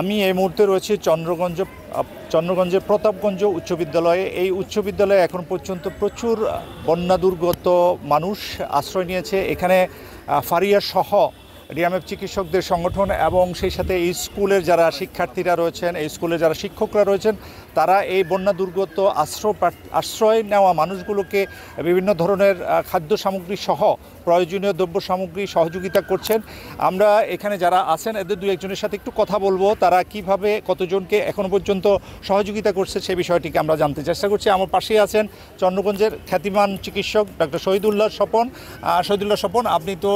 আমি এই মুহূর্তে রয়েছি চন্দ্রগঞ্জ চন্দ্রগঞ্জের প্রতাপগঞ্জ উচ্চ বিদ্যালয়ে এই উচ্চ বিদ্যালয়ে এখন পর্যন্ত প্রচুর বন্যা দুর্গত মানুষ আশ্রয় নিয়েছে এখানে ফারিয়া সহ ডিএমএফ চিকিৎসকদের সংগঠন এবং সেই সাথে স্কুলের যারা শিক্ষার্থীরা রয়েছেন এই স্কুলে যারা শিক্ষকরা রয়েছেন তারা এই বন্যা দুর্গত আশ্রয় আশ্রয় নেওয়া মানুষগুলোকে বিভিন্ন ধরনের খাদ্য সামগ্রী সহ প্রয়োজনীয় দ্রব্য সামগ্রী সহযোগিতা করছেন আমরা এখানে যারা আছেন এদের দু একজনের সাথে একটু কথা বলবো তারা কিভাবে কতজনকে এখনো পর্যন্ত সহযোগিতা করছে সে বিষয়টিকে আমরা জানতে চেষ্টা করছি আমার পাশেই আছেন চন্দ্রগঞ্জের খ্যাতিমান চিকিৎসক ডক্টর শহীদুল্লাহ স্বপন শহীদুল্লাহ স্বপন আপনি তো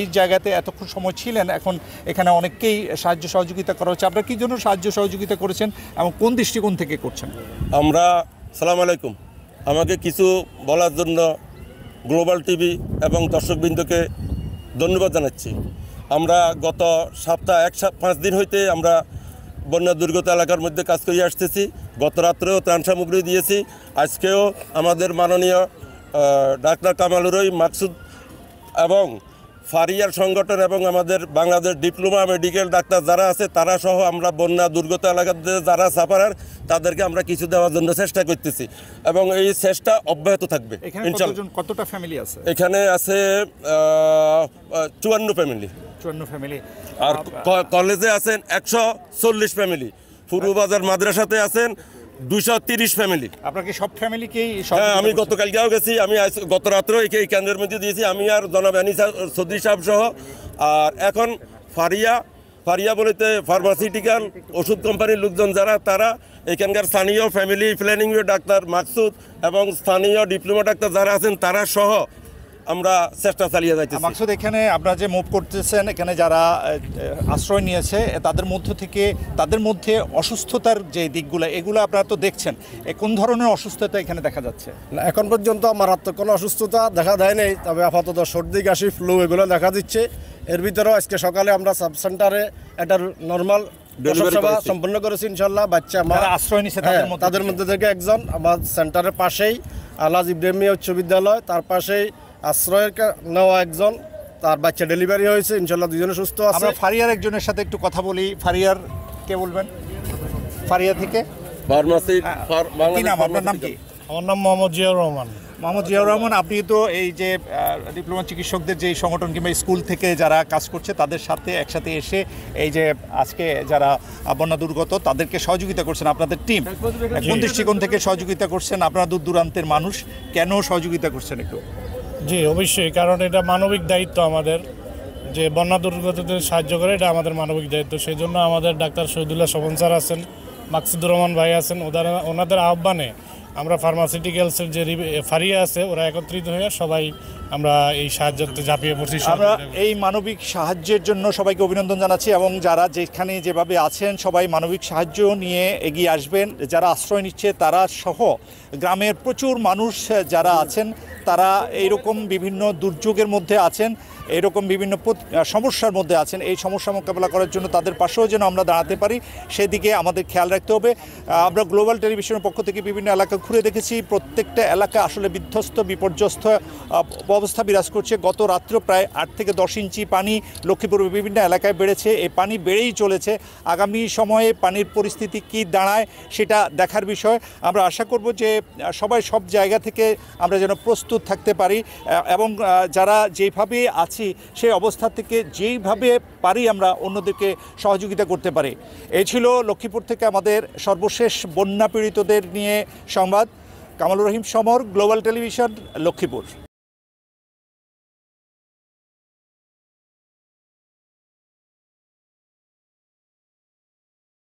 এই জায়গাতে এতক্ষণ সময় ছিলেন এখন এখানে অনেককেই সাহায্য সহযোগিতা করা হচ্ছে আপনারা কী জন্য সাহায্য সহযোগিতা করেছেন এবং কোন দৃষ্টিকোণ থেকে করছেন আমরা সালাম আলাইকুম আমাকে কিছু বলার জন্য গ্লোবাল টিভি এবং দর্শকবৃন্দকে ধন্যবাদ জানাচ্ছি আমরা গত সপ্তাহ এক পাঁচ দিন হইতে আমরা বন্যা দুর্গত এলাকার মধ্যে কাজ করে আসতেছি গত রাত্রেও ত্রাণ সামগ্রী দিয়েছি আজকেও আমাদের মাননীয় ডাক্তার কামাল মাকসুদ এবং ফারিয়ার সংগঠন এবং আমাদের বাংলাদেশ ডিপ্লোমা মেডিকেল ডাক্তার যারা আছে তারা সহ আমরা বন্যা দুর্গত এলাকাতে যারা সাফারার তাদেরকে আমরা কিছু দেওয়ার জন্য চেষ্টা করতেছি এবং এই চেষ্টা অব্যাহত থাকবে কতটা ফ্যামিলি আছে এখানে আছে চুয়ান্ন ফ্যামিলি চুয়ান্ন ফ্যামিলি আর কলেজে আছেন একশো চল্লিশ ফ্যামিলি বাজার মাদ্রাসাতে আছেন দুশো তিরিশ ফ্যামিলি আপনাকে সব ফ্যামিলিকেই হ্যাঁ আমি গতকালকেও গেছি আমি গত রাত্রেও এই কেন্দ্রের মধ্যে দিয়েছি আমি আর জনাব আনিসা সৌদি সাহেব সহ আর এখন ফারিয়া ফারিয়া বলিতে ফার্মাসিউটিক্যাল ওষুধ কোম্পানির লোকজন যারা তারা এখানকার স্থানীয় ফ্যামিলি প্ল্যানিং ডাক্তার মাকসুদ এবং স্থানীয় ডিপ্লোমা ডাক্তার যারা আছেন তারা সহ আমরা চেষ্টা চালিয়ে যাইতে মাকসুদ এখানে আপনারা যে মুভ করতেছেন এখানে যারা আশ্রয় নিয়েছে তাদের মধ্য থেকে তাদের মধ্যে অসুস্থতার যে দিকগুলো এগুলো আপনারা তো দেখছেন কোন ধরনের অসুস্থতা এখানে দেখা যাচ্ছে না এখন পর্যন্ত আমার মারাত্মক কোনো অসুস্থতা দেখা দেয় নাই তবে আপাতত সর্দি কাশি ফ্লু এগুলো দেখা দিচ্ছে এর ভিতরেও আজকে সকালে আমরা সাব সেন্টারে একটা নর্মাল সম্পন্ন করেছি ইনশাল্লাহ বাচ্চা আমার আশ্রয় নিছে তাদের হ্যাঁ, মধ্যে থেকে একজন আমার সেন্টারের পাশেই আলাজ ইব্রাহিমিয়া উচ্চ বিদ্যালয় তার পাশেই আশ্রয়ের নেওয়া একজন তার বাচ্চা ডেলিভারি হয়েছে ইনশাল্লাহ দুজনে সুস্থ আছে ফারিয়ার একজনের সাথে একটু কথা বলি ফারিয়ার কে বলবেন ফারিয়া থেকে ফার্মাসি হ্যাঁ। আপনার নাম কি আমার নাম মোহাম্মদ জিয়াউর রহমান মোহাম্মদ জিয়াউর রহমান আপনি তো এই যে ডিপ্লোমা চিকিৎসকদের যে সংগঠন কিংবা স্কুল থেকে যারা কাজ করছে তাদের সাথে একসাথে এসে এই যে আজকে যারা বন্যা দুর্গত তাদেরকে সহযোগিতা করছেন আপনাদের টিম কোন দৃষ্টিকোণ থেকে সহযোগিতা করছেন আপনারা দূর দূরান্তের মানুষ কেন সহযোগিতা করছেন একটু জি অবশ্যই কারণ এটা মানবিক দায়িত্ব আমাদের যে বন্যা দুর্গতদের সাহায্য করে এটা আমাদের মানবিক দায়িত্ব সেই জন্য আমাদের ডাক্তার শহীদুল্লাহ সবন স্যার আছেন মাকসুদুর রহমান ভাই আছেন ওদের ওনাদের আহ্বানে আমরা ফার্মাসিউটিক্যালসের যে ফারিয়া আছে ওরা একত্রিত হয়ে সবাই আমরা এই সাহায্যতে ঝাঁপিয়ে পড়ছি আমরা এই মানবিক সাহায্যের জন্য সবাইকে অভিনন্দন জানাচ্ছি এবং যারা যেখানে যেভাবে আছেন সবাই মানবিক সাহায্য নিয়ে এগিয়ে আসবেন যারা আশ্রয় নিচ্ছে তারা সহ গ্রামের প্রচুর মানুষ যারা আছেন তারা এইরকম বিভিন্ন দুর্যোগের মধ্যে আছেন এরকম বিভিন্ন সমস্যার মধ্যে আছেন এই সমস্যা মোকাবেলা করার জন্য তাদের পাশেও যেন আমরা দাঁড়াতে পারি সেদিকে আমাদের খেয়াল রাখতে হবে আমরা গ্লোবাল টেলিভিশনের পক্ষ থেকে বিভিন্ন এলাকা ঘুরে দেখেছি প্রত্যেকটা এলাকা আসলে বিধ্বস্ত বিপর্যস্ত অবস্থা বিরাজ করছে গত রাত্র প্রায় আট থেকে দশ ইঞ্চি পানি লক্ষ্মীপুরের বিভিন্ন এলাকায় বেড়েছে এই পানি বেড়েই চলেছে আগামী সময়ে পানির পরিস্থিতি কি দাঁড়ায় সেটা দেখার বিষয় আমরা আশা করব যে সবাই সব জায়গা থেকে আমরা যেন প্রস্তুত থাকতে পারি এবং যারা যেভাবে আছে দেখছি সেই অবস্থা থেকে যেইভাবে পারি আমরা অন্যদেরকে সহযোগিতা করতে পারি এই ছিল লক্ষ্মীপুর থেকে আমাদের সর্বশেষ বন্যা পীড়িতদের নিয়ে সংবাদ কামাল রহিম সমর গ্লোবাল টেলিভিশন লক্ষ্মীপুর